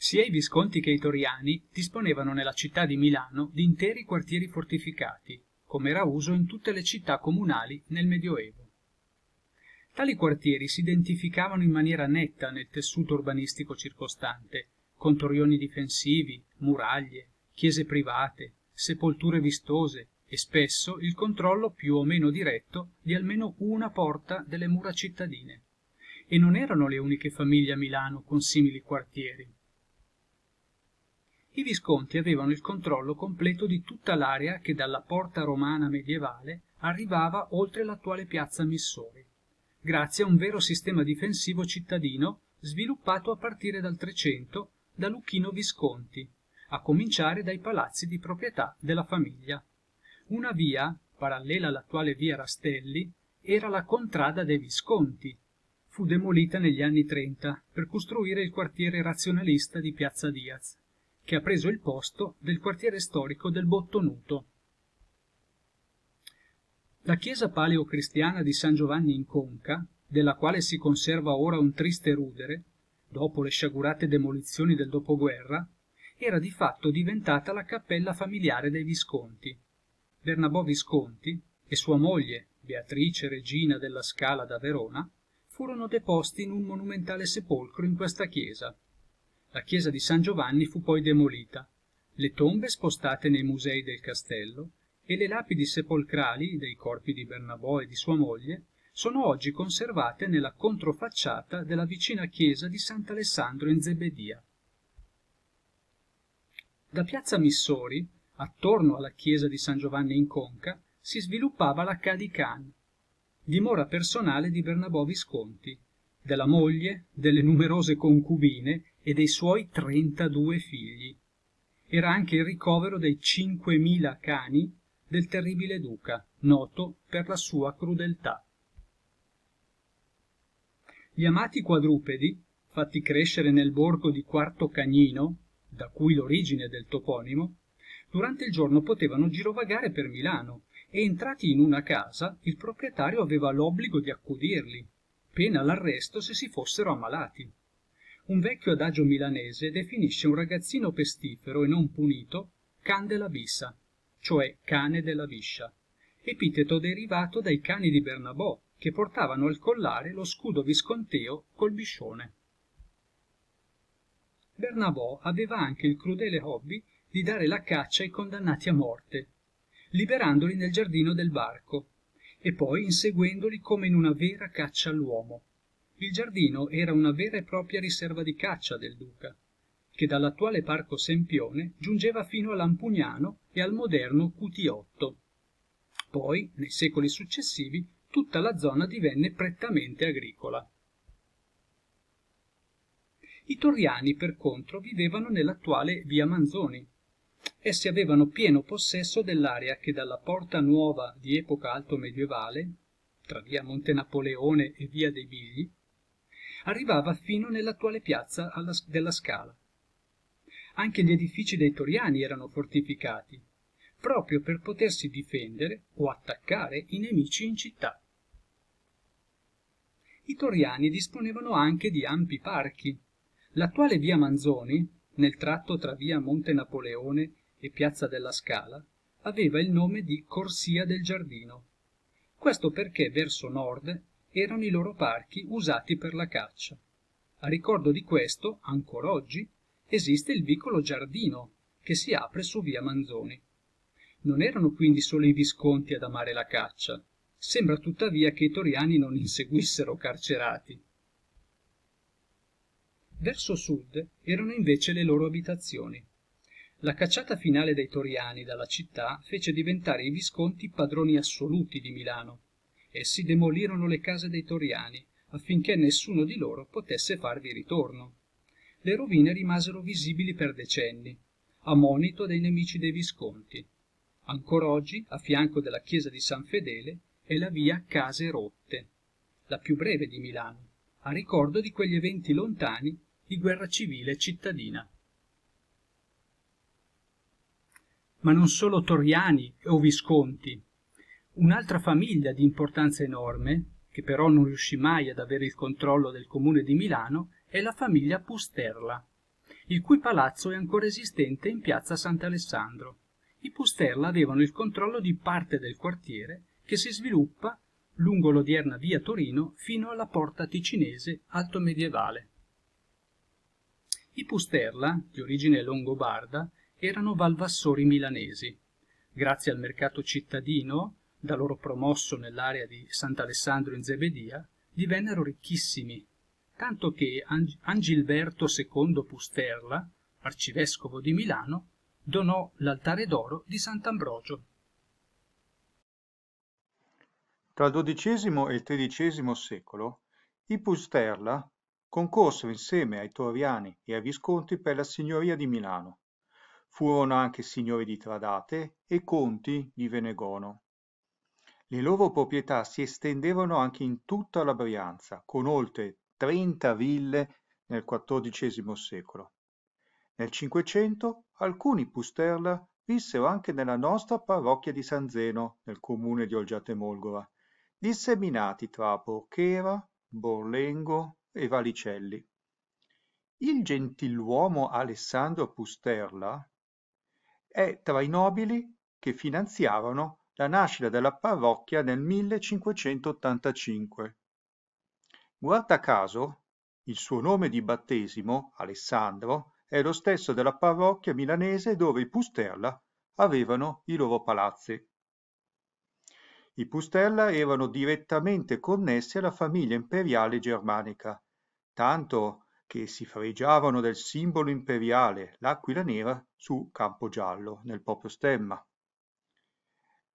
Sia i Visconti che i Toriani disponevano nella città di Milano di interi quartieri fortificati, come era uso in tutte le città comunali nel Medioevo. Tali quartieri si identificavano in maniera netta nel tessuto urbanistico circostante, con torrioni difensivi, muraglie, chiese private, sepolture vistose e spesso il controllo più o meno diretto di almeno una porta delle mura cittadine. E non erano le uniche famiglie a Milano con simili quartieri i Visconti avevano il controllo completo di tutta l'area che dalla porta romana medievale arrivava oltre l'attuale piazza Missori, grazie a un vero sistema difensivo cittadino sviluppato a partire dal Trecento da Lucchino Visconti, a cominciare dai palazzi di proprietà della famiglia. Una via, parallela all'attuale via Rastelli, era la contrada dei Visconti. Fu demolita negli anni 30 per costruire il quartiere razionalista di Piazza Diaz, che ha preso il posto del quartiere storico del Bottonuto. La chiesa paleocristiana di San Giovanni in Conca, della quale si conserva ora un triste rudere, dopo le sciagurate demolizioni del dopoguerra, era di fatto diventata la cappella familiare dei Visconti. Bernabò Visconti e sua moglie, Beatrice Regina della Scala da Verona, furono deposti in un monumentale sepolcro in questa chiesa. La chiesa di San Giovanni fu poi demolita, le tombe spostate nei musei del castello e le lapidi sepolcrali dei corpi di Bernabò e di sua moglie sono oggi conservate nella controfacciata della vicina chiesa di Sant'Alessandro in Zebedia. Da piazza Missori, attorno alla chiesa di San Giovanni in Conca, si sviluppava la Cadican, dimora personale di Bernabò Visconti, della moglie, delle numerose concubine e dei suoi 32 figli. Era anche il ricovero dei 5.000 cani del terribile duca, noto per la sua crudeltà. Gli amati quadrupedi, fatti crescere nel borgo di Quarto Cagnino, da cui l'origine del toponimo, durante il giorno potevano girovagare per Milano e entrati in una casa il proprietario aveva l'obbligo di accudirli, pena l'arresto se si fossero ammalati un vecchio adagio milanese definisce un ragazzino pestifero e non punito can della bissa, cioè cane della biscia, epiteto derivato dai cani di Bernabò che portavano al collare lo scudo visconteo col biscione. Bernabò aveva anche il crudele hobby di dare la caccia ai condannati a morte, liberandoli nel giardino del barco, e poi inseguendoli come in una vera caccia all'uomo, il giardino era una vera e propria riserva di caccia del duca, che dall'attuale parco Sempione giungeva fino all'Ampugnano e al moderno Cutiotto. Poi, nei secoli successivi, tutta la zona divenne prettamente agricola. I Torriani, per contro, vivevano nell'attuale via Manzoni. Essi avevano pieno possesso dell'area che dalla Porta Nuova di epoca alto medievale, tra via Monte Napoleone e via dei Bigli, arrivava fino nell'attuale piazza della Scala. Anche gli edifici dei toriani erano fortificati, proprio per potersi difendere o attaccare i nemici in città. I toriani disponevano anche di ampi parchi. L'attuale via Manzoni, nel tratto tra via Monte Napoleone e piazza della Scala, aveva il nome di Corsia del Giardino. Questo perché verso nord erano i loro parchi usati per la caccia. A ricordo di questo, ancora oggi, esiste il vicolo Giardino, che si apre su via Manzoni. Non erano quindi solo i visconti ad amare la caccia. Sembra tuttavia che i toriani non inseguissero carcerati. Verso sud erano invece le loro abitazioni. La cacciata finale dei toriani dalla città fece diventare i visconti padroni assoluti di Milano e demolirono le case dei toriani, affinché nessuno di loro potesse farvi ritorno. Le rovine rimasero visibili per decenni, a monito dei nemici dei Visconti. Ancora oggi, a fianco della chiesa di San Fedele, è la via Case Rotte, la più breve di Milano, a ricordo di quegli eventi lontani di guerra civile cittadina. Ma non solo Toriani o Visconti Un'altra famiglia di importanza enorme, che però non riuscì mai ad avere il controllo del comune di Milano, è la famiglia Pusterla, il cui palazzo è ancora esistente in piazza Sant'Alessandro. I Pusterla avevano il controllo di parte del quartiere che si sviluppa lungo l'odierna via Torino fino alla porta ticinese alto medievale. I Pusterla, di origine longobarda, erano valvassori milanesi. Grazie al mercato cittadino da loro promosso nell'area di Sant'Alessandro in Zebedia, divennero ricchissimi, tanto che Angilberto II Pusterla, arcivescovo di Milano, donò l'altare d'oro di Sant'Ambrogio. Tra il XII e il XIII secolo i Pusterla concorsero insieme ai Toriani e ai Visconti per la signoria di Milano. Furono anche signori di Tradate e conti di Venegono. Le loro proprietà si estendevano anche in tutta la Brianza, con oltre 30 ville nel XIV secolo. Nel Cinquecento alcuni Pusterla vissero anche nella nostra parrocchia di San Zeno, nel comune di Olgiate Molgora, disseminati tra Porchera, Borlengo e Valicelli. Il gentiluomo Alessandro Pusterla è tra i nobili che finanziarono la nascita della parrocchia nel 1585. Guarda caso, il suo nome di battesimo, Alessandro, è lo stesso della parrocchia milanese dove i Pustella avevano i loro palazzi. I Pustella erano direttamente connessi alla famiglia imperiale germanica, tanto che si fregiavano del simbolo imperiale, l'aquila nera, su campo giallo, nel proprio stemma.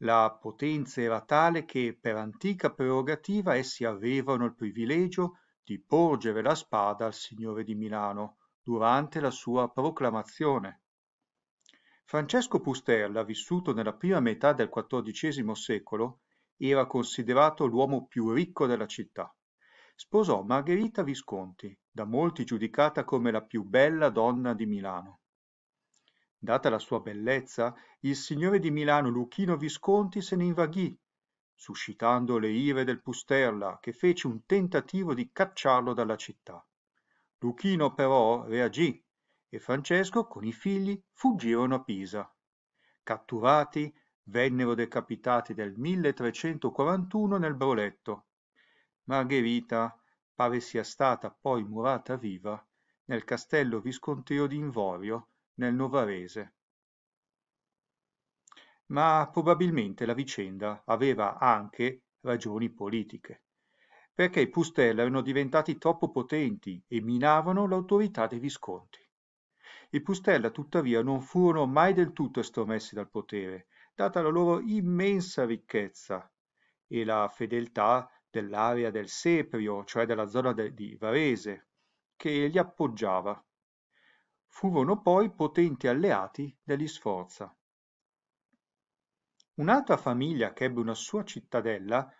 La potenza era tale che, per antica prerogativa, essi avevano il privilegio di porgere la spada al Signore di Milano durante la sua proclamazione. Francesco Pustella, vissuto nella prima metà del XIV secolo, era considerato l'uomo più ricco della città. Sposò Margherita Visconti, da molti giudicata come la più bella donna di Milano. Data la sua bellezza, il signore di Milano Luchino Visconti se ne invaghì, suscitando le ire del Pusterla, che fece un tentativo di cacciarlo dalla città. Luchino però reagì e Francesco con i figli fuggirono a Pisa. Catturati, vennero decapitati nel 1341 nel Broletto. Margherita pare sia stata poi murata viva nel castello visconteo di Invorio nel Novarese. Ma probabilmente la vicenda aveva anche ragioni politiche, perché i Pustella erano diventati troppo potenti e minavano l'autorità dei Visconti. I Pustella tuttavia non furono mai del tutto estromessi dal potere, data la loro immensa ricchezza e la fedeltà dell'area del Seprio, cioè della zona de di Varese, che li appoggiava. Furono poi potenti alleati degli Sforza. Un'altra famiglia che ebbe una sua cittadella,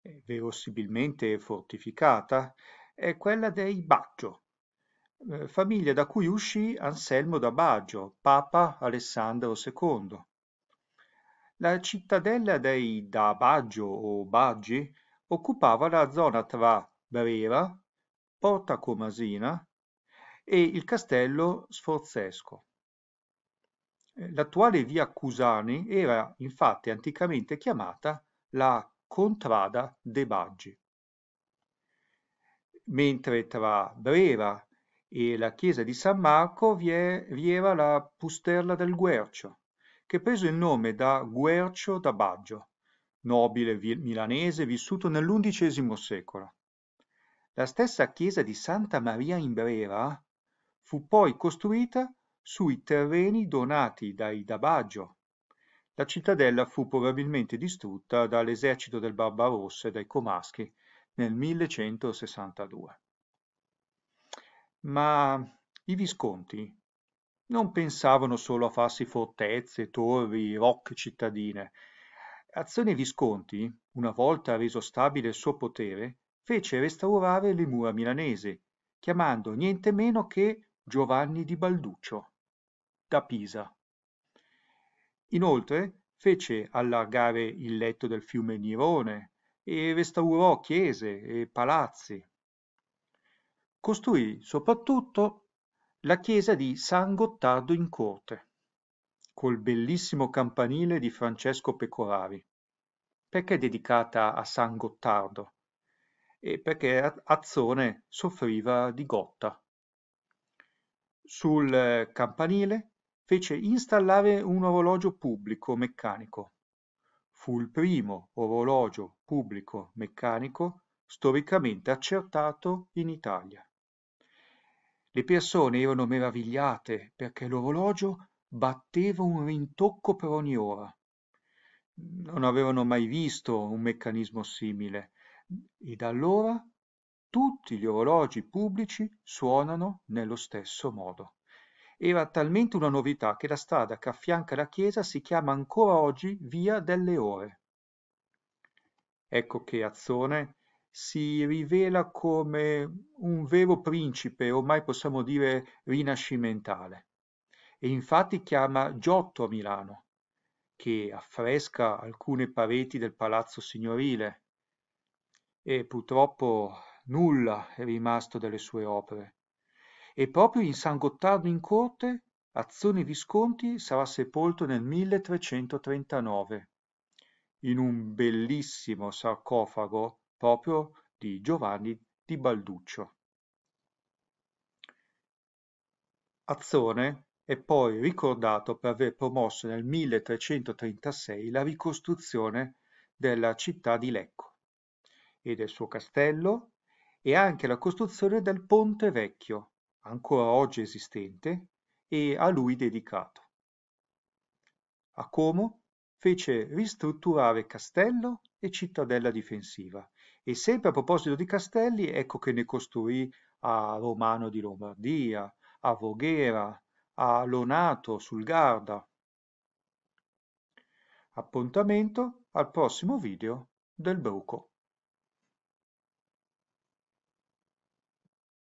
eh, verosimilmente fortificata, è quella dei Baggio, eh, famiglia da cui uscì Anselmo da Baggio, Papa Alessandro II. La cittadella dei da Baggio o Baggi occupava la zona tra Brera, Porta Comasina e il castello sforzesco. Eh, l'attuale via Cusani era infatti anticamente chiamata la Contrada de Baggi, mentre tra Brera e la chiesa di San Marco vi, è, vi era la Pusterla del Guercio, che prese il nome da Guercio da Baggio, nobile milanese vissuto nell'undicesimo secolo. La stessa chiesa di Santa Maria in Brera Fu poi costruita sui terreni donati dai Dabaggio. La cittadella fu probabilmente distrutta dall'esercito del Barbarossa e dai Comaschi nel 1162. Ma i Visconti non pensavano solo a farsi fortezze, torri, rocche cittadine. Azione Visconti, una volta reso stabile il suo potere, fece restaurare le mura milanesi, chiamando niente meno che Giovanni di Balduccio, da Pisa. Inoltre fece allargare il letto del fiume Nirone e restaurò chiese e palazzi. Costruì soprattutto la chiesa di San Gottardo in Corte, col bellissimo campanile di Francesco Pecorari, perché dedicata a San Gottardo e perché Azzone soffriva di gotta. Sul eh, campanile fece installare un orologio pubblico meccanico. Fu il primo orologio pubblico meccanico storicamente accertato in Italia. Le persone erano meravigliate perché l'orologio batteva un rintocco per ogni ora. Non avevano mai visto un meccanismo simile e da allora tutti gli orologi pubblici suonano nello stesso modo. Era talmente una novità che la strada che affianca la chiesa si chiama ancora oggi Via delle Ore. Ecco che Azzone si rivela come un vero principe, ormai possiamo dire rinascimentale. E infatti chiama Giotto a Milano, che affresca alcune pareti del palazzo signorile. E purtroppo nulla è rimasto delle sue opere. E proprio in San Gottardo in corte, Azzoni Visconti sarà sepolto nel 1339, in un bellissimo sarcofago proprio di Giovanni di Balduccio. Azzone è poi ricordato per aver promosso nel 1336 la ricostruzione della città di Lecco e del suo castello e anche la costruzione del Ponte Vecchio, ancora oggi esistente, e a lui dedicato. A Como fece ristrutturare castello e cittadella difensiva e sempre a proposito di castelli ecco che ne costruì a Romano di Lombardia, a Voghera, a Lonato sul Garda. Appuntamento al prossimo video del Bruco.